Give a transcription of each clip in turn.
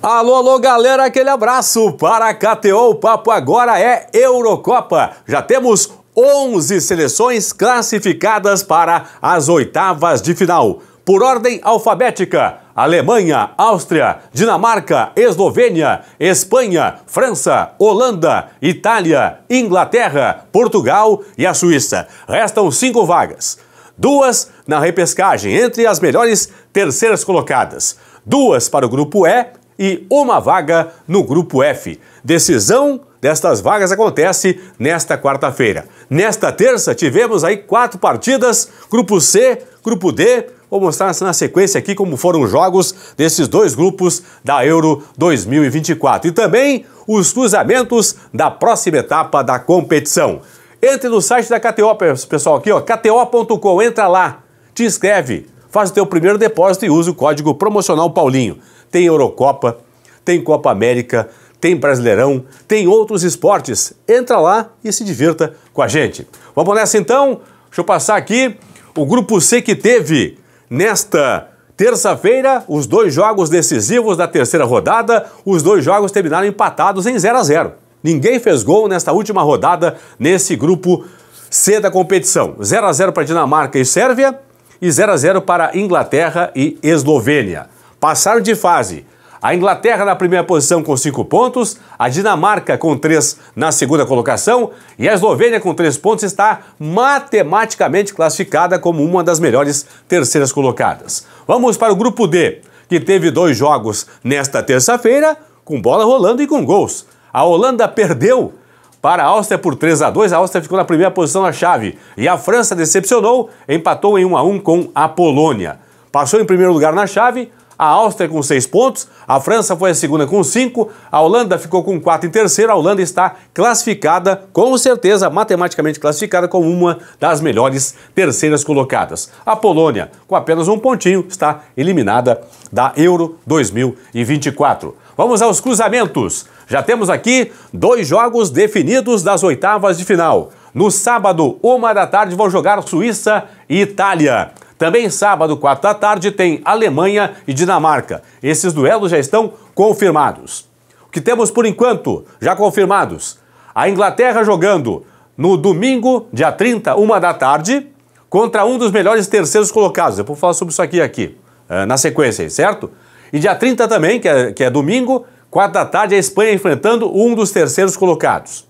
Alô, alô, galera, aquele abraço para a KTO. O papo agora é Eurocopa. Já temos 11 seleções classificadas para as oitavas de final. Por ordem alfabética: Alemanha, Áustria, Dinamarca, Eslovênia, Espanha, França, Holanda, Itália, Inglaterra, Portugal e a Suíça. Restam cinco vagas. Duas na repescagem entre as melhores terceiras colocadas. Duas para o grupo E e uma vaga no Grupo F. Decisão destas vagas acontece nesta quarta-feira. Nesta terça, tivemos aí quatro partidas: Grupo C, Grupo D. Vou mostrar na sequência aqui como foram os jogos desses dois grupos da Euro 2024 e também os cruzamentos da próxima etapa da competição. Entre no site da KTO, pessoal, aqui, ó, kto.com, entra lá, te inscreve, faz o teu primeiro depósito e usa o código promocional Paulinho tem Eurocopa, tem Copa América, tem Brasileirão, tem outros esportes. Entra lá e se divirta com a gente. Vamos nessa então? Deixa eu passar aqui o grupo C que teve nesta terça-feira os dois jogos decisivos da terceira rodada. Os dois jogos terminaram empatados em 0 a 0. Ninguém fez gol nesta última rodada nesse grupo C da competição. 0 a 0 para Dinamarca e Sérvia e 0 a 0 para Inglaterra e Eslovênia passaram de fase. A Inglaterra na primeira posição com 5 pontos, a Dinamarca com 3 na segunda colocação e a Eslovênia com 3 pontos está matematicamente classificada como uma das melhores terceiras colocadas. Vamos para o grupo D, que teve dois jogos nesta terça-feira, com bola rolando e com gols. A Holanda perdeu para a Áustria por 3 a 2. A Áustria ficou na primeira posição na chave e a França decepcionou, empatou em 1 a 1 com a Polônia. Passou em primeiro lugar na chave, a Áustria com seis pontos, a França foi a segunda com cinco, a Holanda ficou com quatro em terceiro, a Holanda está classificada, com certeza, matematicamente classificada, como uma das melhores terceiras colocadas. A Polônia, com apenas um pontinho, está eliminada da Euro 2024. Vamos aos cruzamentos. Já temos aqui dois jogos definidos das oitavas de final. No sábado, uma da tarde, vão jogar Suíça e Itália. Também sábado, 4 da tarde, tem Alemanha e Dinamarca. Esses duelos já estão confirmados. O que temos por enquanto já confirmados? A Inglaterra jogando no domingo, dia 30, uma da tarde, contra um dos melhores terceiros colocados. Eu vou falar sobre isso aqui, aqui eh, na sequência, certo? E dia 30 também, que é, que é domingo, 4 da tarde, a Espanha enfrentando um dos terceiros colocados.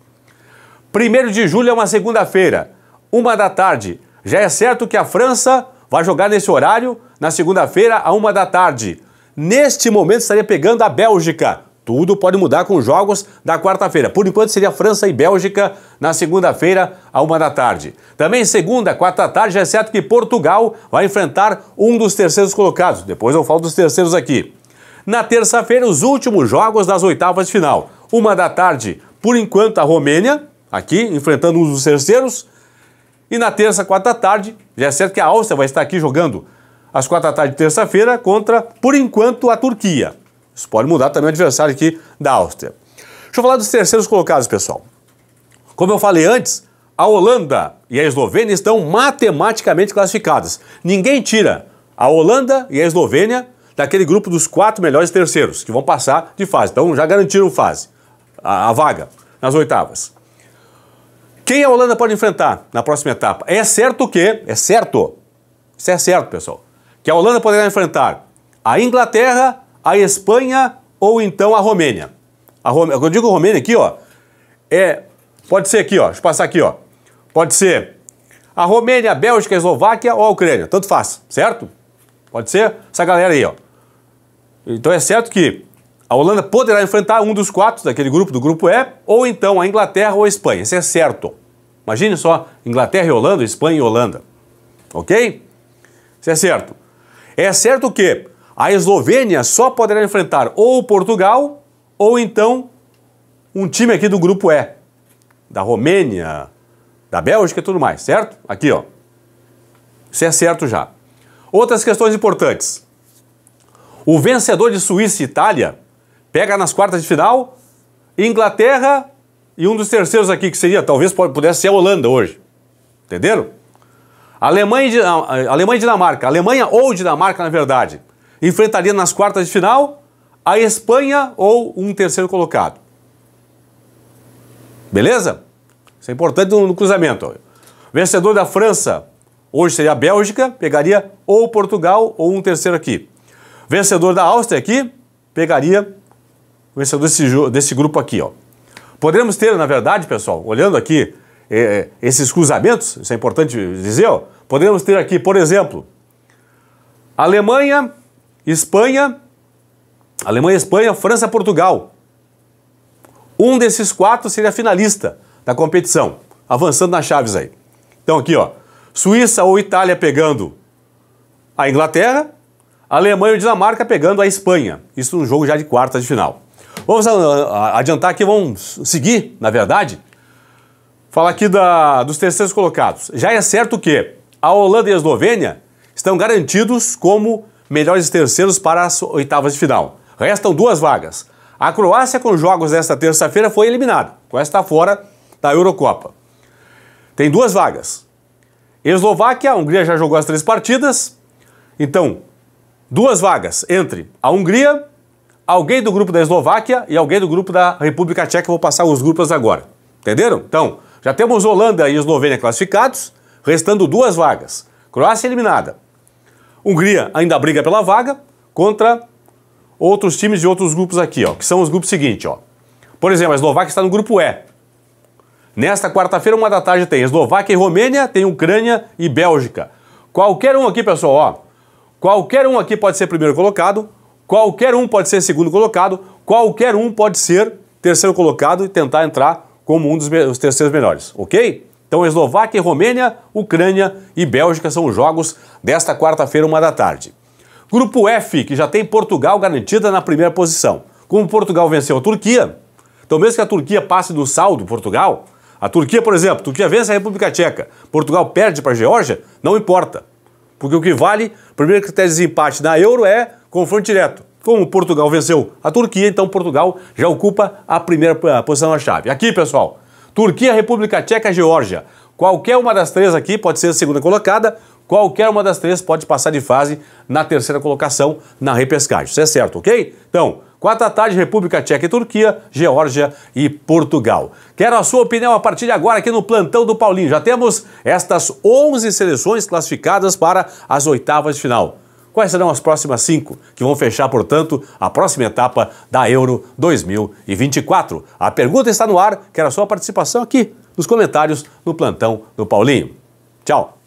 1 de julho é uma segunda-feira, uma da tarde. Já é certo que a França Vai jogar nesse horário, na segunda-feira, a uma da tarde. Neste momento estaria pegando a Bélgica. Tudo pode mudar com os jogos da quarta-feira. Por enquanto seria França e Bélgica na segunda-feira, à uma da tarde. Também segunda, quarta da tarde, é certo que Portugal vai enfrentar um dos terceiros colocados. Depois eu falo dos terceiros aqui. Na terça-feira, os últimos jogos das oitavas de final. Uma da tarde, por enquanto, a Romênia, aqui, enfrentando um dos terceiros. E na terça, quarta tarde, já é certo que a Áustria vai estar aqui jogando às quatro da tarde de terça-feira contra, por enquanto, a Turquia. Isso pode mudar também o adversário aqui da Áustria. Deixa eu falar dos terceiros colocados, pessoal. Como eu falei antes, a Holanda e a Eslovênia estão matematicamente classificadas. Ninguém tira a Holanda e a Eslovênia daquele grupo dos quatro melhores terceiros que vão passar de fase. Então já garantiram fase, a, a vaga nas oitavas. Quem a Holanda pode enfrentar na próxima etapa? É certo que, é certo, isso é certo, pessoal, que a Holanda poderá enfrentar a Inglaterra, a Espanha ou então a Romênia. A Rome... Quando eu digo Romênia aqui, ó, é, pode ser aqui, ó, deixa eu passar aqui, ó, pode ser a Romênia, a Bélgica, a Eslováquia ou a Ucrânia, tanto faz, certo? Pode ser essa galera aí, ó. Então é certo que a Holanda poderá enfrentar um dos quatro daquele grupo, do grupo E, ou então a Inglaterra ou a Espanha. Isso é certo. Imagine só, Inglaterra e Holanda, Espanha e Holanda. Ok? Isso é certo. É certo que a Eslovênia só poderá enfrentar ou Portugal ou então um time aqui do grupo E, da Romênia, da Bélgica e tudo mais, certo? Aqui, ó. Isso é certo já. Outras questões importantes. O vencedor de Suíça e Itália Pega nas quartas de final Inglaterra e um dos terceiros aqui, que seria, talvez pudesse ser a Holanda hoje. Entenderam? Alemanha e, ah, ah, Alemanha e Dinamarca. Alemanha ou Dinamarca, na verdade. Enfrentaria nas quartas de final a Espanha ou um terceiro colocado. Beleza? Isso é importante no cruzamento. Vencedor da França, hoje seria a Bélgica, pegaria ou Portugal ou um terceiro aqui. Vencedor da Áustria aqui, pegaria vencedor desse, desse grupo aqui. Ó. Podemos ter, na verdade, pessoal, olhando aqui é, esses cruzamentos, isso é importante dizer, ó, podemos ter aqui, por exemplo, Alemanha, Espanha, Alemanha, Espanha, França, Portugal. Um desses quatro seria finalista da competição, avançando nas chaves aí. Então aqui, ó, Suíça ou Itália pegando a Inglaterra, Alemanha ou Dinamarca pegando a Espanha. Isso num jogo já de quartas de final. Vamos adiantar aqui, vamos seguir, na verdade. Falar aqui da, dos terceiros colocados. Já é certo que a Holanda e a Eslovênia estão garantidos como melhores terceiros para as oitavas de final. Restam duas vagas. A Croácia, com jogos desta terça-feira, foi eliminada. com está fora da Eurocopa. Tem duas vagas. Eslováquia, a Hungria já jogou as três partidas. Então, duas vagas entre a Hungria alguém do grupo da Eslováquia e alguém do grupo da República Tcheca. Vou passar os grupos agora. Entenderam? Então, já temos Holanda e Eslovênia classificados, restando duas vagas. Croácia eliminada. Hungria ainda briga pela vaga contra outros times de outros grupos aqui, ó, que são os grupos seguintes. Ó. Por exemplo, a Eslováquia está no grupo E. Nesta quarta-feira, uma da tarde, tem Eslováquia e Romênia, tem Ucrânia e Bélgica. Qualquer um aqui, pessoal, ó, qualquer um aqui pode ser primeiro colocado, Qualquer um pode ser segundo colocado, qualquer um pode ser terceiro colocado e tentar entrar como um dos os terceiros melhores, ok? Então, Eslováquia Romênia, Ucrânia e Bélgica são os jogos desta quarta-feira, uma da tarde. Grupo F, que já tem Portugal garantida na primeira posição. Como Portugal venceu a Turquia, então mesmo que a Turquia passe do saldo Portugal, a Turquia, por exemplo, Turquia vence a República Tcheca, Portugal perde para a Geórgia, não importa. Porque o que vale, primeiro critério de desempate na Euro é Confronto direto. Como Portugal venceu a Turquia, então Portugal já ocupa a primeira posição na chave. Aqui, pessoal, Turquia, República Tcheca, Geórgia. Qualquer uma das três aqui pode ser a segunda colocada, qualquer uma das três pode passar de fase na terceira colocação na repescagem. Isso é certo, ok? Então, Quatro da tarde, República Tcheca e Turquia, Geórgia e Portugal. Quero a sua opinião a partir de agora aqui no Plantão do Paulinho. Já temos estas 11 seleções classificadas para as oitavas de final. Quais serão as próximas cinco, que vão fechar, portanto, a próxima etapa da Euro 2024? A pergunta está no ar, quero a sua participação aqui nos comentários no plantão do Paulinho. Tchau!